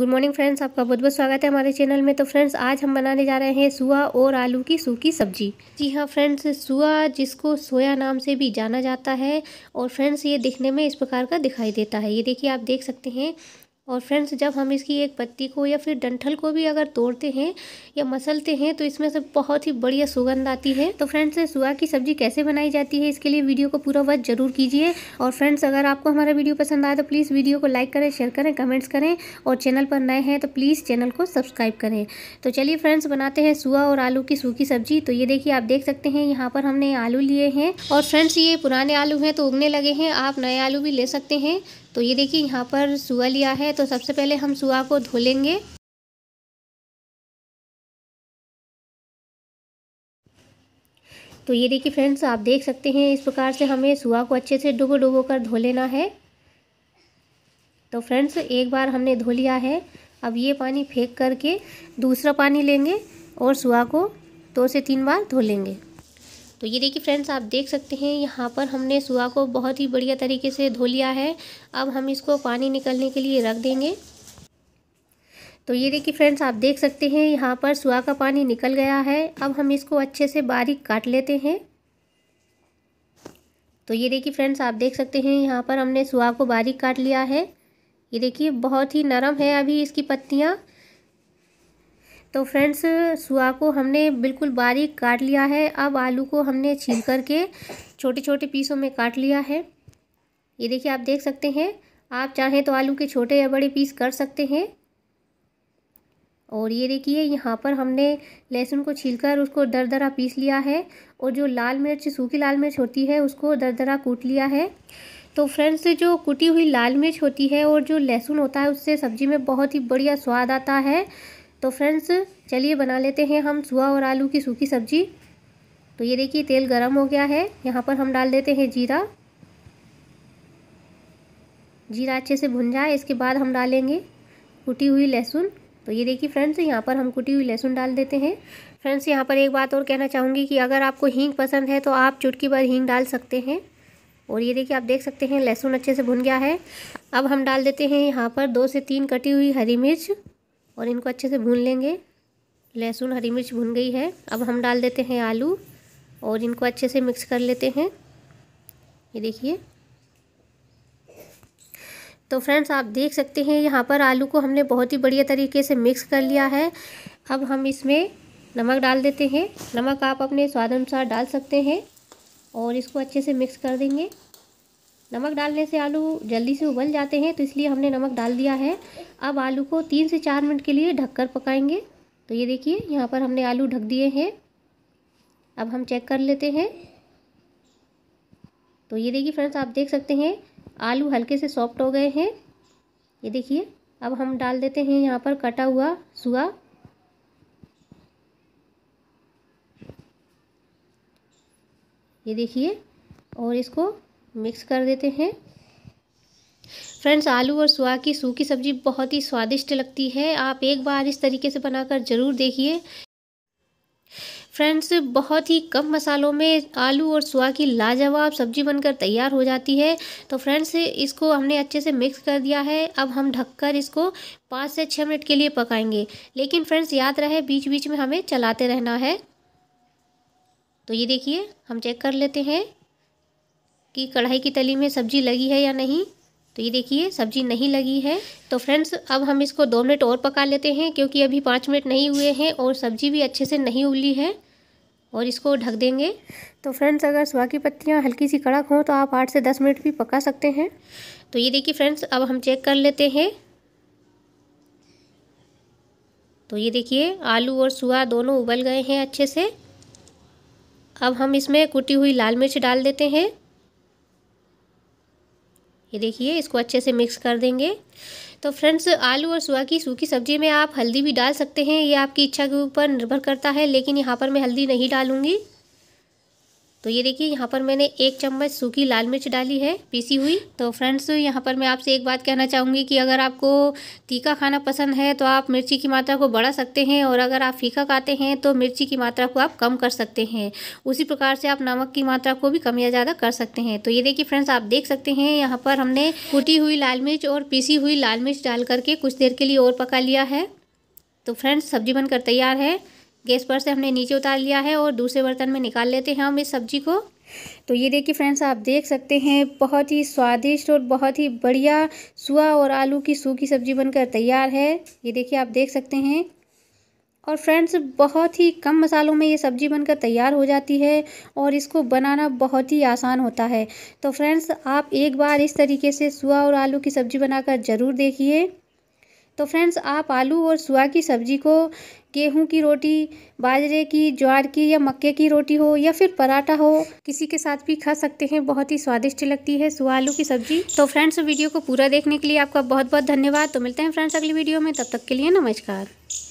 good morning friends आपका बहुत बहुत स्वागत है हमारे चैनल में तो फ्रेंड्स आज हम बनाने जा रहे हैं सुआ और आलू की सूखी सब्जी जी हाँ फ्रेंड्स सुआ जिसको सोया नाम से भी जाना जाता है और फ्रेंड्स ये दिखने में इस प्रकार का दिखाई देता है ये देखिए आप देख सकते हैं और फ्रेंड्स जब हम इसकी एक पत्ती को या फिर डंठल को भी अगर तोड़ते हैं या मसलते हैं तो इसमें से बहुत ही बढ़िया सुगंध आती है तो फ्रेंड्स सुआ की सब्जी कैसे बनाई जाती है इसके लिए वीडियो को पूरा वक्त जरूर कीजिए और फ्रेंड्स अगर आपको हमारा वीडियो पसंद आए तो प्लीज़ वीडियो को लाइक करें शेयर करें कमेंट्स करें और चैनल पर नए हैं तो प्लीज़ चैनल को सब्सक्राइब करें तो चलिए फ्रेंड्स बनाते हैं सुआ और आलू की सूखी सब्जी तो ये देखिए आप देख सकते हैं यहाँ पर हमने आलू लिए हैं और फ्रेंड्स ये पुराने आलू हैं तो उगने लगे हैं आप नए आलू भी ले सकते हैं तो ये देखिए यहाँ पर सुआ लिया है तो सबसे पहले हम सुआ को धो लेंगे तो ये देखिए फ्रेंड्स आप देख सकते हैं इस प्रकार से हमें सुआ को अच्छे से डुबो डुबो कर धो लेना है तो फ्रेंड्स एक बार हमने धो लिया है अब ये पानी फेंक करके दूसरा पानी लेंगे और सुआ को दो से तीन बार धो लेंगे तो ये देखिए फ्रेंड्स आप देख सकते हैं यहाँ पर हमने सुआ को बहुत ही बढ़िया तरीके से धो लिया है अब हम इसको पानी निकलने के लिए रख देंगे तो ये देखिए फ्रेंड्स आप देख सकते हैं यहाँ पर सुहा का पानी निकल गया है अब हम इसको अच्छे से बारीक काट लेते हैं तो ये देखिए फ्रेंड्स आप देख सकते हैं यहाँ पर हमने सुआ को बारीक काट लिया है ये देखिए बहुत ही नरम है अभी इसकी पत्तियाँ तो फ्रेंड्स सुआ को हमने बिल्कुल बारीक काट लिया है अब आलू को हमने छील करके छोटे छोटे पीसों में काट लिया है ये देखिए आप देख सकते हैं आप चाहें तो आलू के छोटे या बड़े पीस कर सकते हैं और ये देखिए यहाँ पर हमने लहसुन को छीलकर उसको दर दरा पीस लिया है और जो लाल मिर्च सूखी लाल मिर्च होती है उसको दर दरा कूट लिया है तो फ्रेंड्स जो कुटी हुई लाल मिर्च होती है और जो लहसुन होता है उससे सब्ज़ी में बहुत ही बढ़िया स्वाद आता है तो फ्रेंड्स चलिए बना लेते हैं हम सुआ और आलू की सूखी सब्जी तो ये देखिए तेल गरम हो गया है यहाँ पर हम डाल देते हैं जीरा जीरा अच्छे से भुन जाए इसके बाद हम डालेंगे कुटी हुई लहसुन तो ये देखिए फ्रेंड्स यहाँ पर हम कुटी हुई लहसुन डाल देते हैं फ्रेंड्स यहाँ पर एक बात और कहना चाहूँगी कि अगर आपको हींग पसंद है तो आप चुटकी भर हींग डाल सकते हैं और ये देखिए आप देख सकते हैं लहसुन अच्छे से भुन गया है अब हम डाल देते हैं यहाँ पर दो से तीन कटी हुई हरी मिर्च और इनको अच्छे से भून लेंगे लहसुन हरी मिर्च भुन गई है अब हम डाल देते हैं आलू और इनको अच्छे से मिक्स कर लेते हैं ये देखिए तो फ्रेंड्स आप देख सकते हैं यहाँ पर आलू को हमने बहुत ही बढ़िया तरीके से मिक्स कर लिया है अब हम इसमें नमक डाल देते हैं नमक आप अपने स्वाद अनुसार डाल सकते हैं और इसको अच्छे से मिक्स कर देंगे नमक डालने से आलू जल्दी से उबल जाते हैं तो इसलिए हमने नमक डाल दिया है अब आलू को तीन से चार मिनट के लिए ढककर पकाएंगे तो ये देखिए यहाँ पर हमने आलू ढक दिए हैं अब हम चेक कर लेते हैं तो ये देखिए फ्रेंड्स आप देख सकते हैं आलू हल्के से सॉफ्ट हो गए हैं ये देखिए अब हम डाल देते हैं यहाँ पर कटा हुआ सुआ ये देखिए और इसको मिक्स कर देते हैं फ्रेंड्स आलू और सुहा की सूखी सब्ज़ी बहुत ही स्वादिष्ट लगती है आप एक बार इस तरीके से बनाकर ज़रूर देखिए फ्रेंड्स बहुत ही कम मसालों में आलू और सुहा की लाजवाब सब्ज़ी बनकर तैयार हो जाती है तो फ्रेंड्स इसको हमने अच्छे से मिक्स कर दिया है अब हम ढककर इसको पाँच से छः मिनट के लिए पकाएंगे लेकिन फ्रेंड्स याद रहे बीच बीच में हमें चलाते रहना है तो ये देखिए हम चेक कर लेते हैं कि कढ़ाई की तली में सब्जी लगी है या नहीं तो ये देखिए सब्जी नहीं लगी है तो फ्रेंड्स अब हम इसको दो मिनट और पका लेते हैं क्योंकि अभी पाँच मिनट नहीं हुए हैं और सब्जी भी अच्छे से नहीं उबली है और इसको ढक देंगे तो फ्रेंड्स अगर सुहा की पत्तियाँ हल्की सी कड़क हों तो आप आठ से दस मिनट भी पका सकते हैं तो ये देखिए फ्रेंड्स अब हम चेक कर लेते हैं तो ये देखिए आलू और सुहा दोनों उबल गए हैं अच्छे से अब हम इसमें कुटी हुई लाल मिर्च डाल देते हैं ये देखिए इसको अच्छे से मिक्स कर देंगे तो फ्रेंड्स आलू और सुआ की सूखी सब्जी में आप हल्दी भी डाल सकते हैं ये आपकी इच्छा के ऊपर निर्भर करता है लेकिन यहाँ पर मैं हल्दी नहीं डालूँगी तो ये देखिए यहाँ पर मैंने एक चम्मच सूखी लाल मिर्च डाली है पीसी हुई तो फ्रेंड्स यहाँ पर मैं आपसे एक बात कहना चाहूँगी कि अगर आपको तीखा खाना पसंद है तो आप मिर्ची की मात्रा को बढ़ा सकते हैं और अगर आप फीका खाते हैं तो मिर्ची की मात्रा को आप कम कर सकते हैं उसी प्रकार से आप नमक की मात्रा को भी कम या ज़्यादा कर सकते हैं तो ये देखिए फ्रेंड्स आप देख सकते हैं यहाँ पर हमने कूटी हुई लाल मिर्च और पीसी हुई लाल मिर्च डाल करके कुछ देर के लिए और पका लिया है तो फ्रेंड्स सब्जी बनकर तैयार है गैस पर से हमने नीचे उतार लिया है और दूसरे बर्तन में निकाल लेते हैं हम इस सब्जी को तो ये देखिए फ्रेंड्स आप देख सकते हैं बहुत ही स्वादिष्ट और बहुत ही बढ़िया सुआ और आलू की सूखी सब्जी बनकर तैयार है ये देखिए आप देख सकते हैं और फ्रेंड्स बहुत ही कम मसालों में ये सब्ज़ी बनकर तैयार हो जाती है और इसको बनाना बहुत ही आसान होता है तो फ्रेंड्स आप एक बार इस तरीके से सुआ और आलू की सब्ज़ी बनाकर ज़रूर देखिए तो फ्रेंड्स आप आलू और सुआ की सब्ज़ी को गेहूं की रोटी बाजरे की ज्वार की या मक्के की रोटी हो या फिर पराठा हो किसी के साथ भी खा सकते हैं बहुत ही स्वादिष्ट लगती है सुआ आलू की सब्ज़ी तो फ्रेंड्स वीडियो को पूरा देखने के लिए आपका बहुत बहुत धन्यवाद तो मिलते हैं फ्रेंड्स अगली वीडियो में तब तक के लिए नमस्कार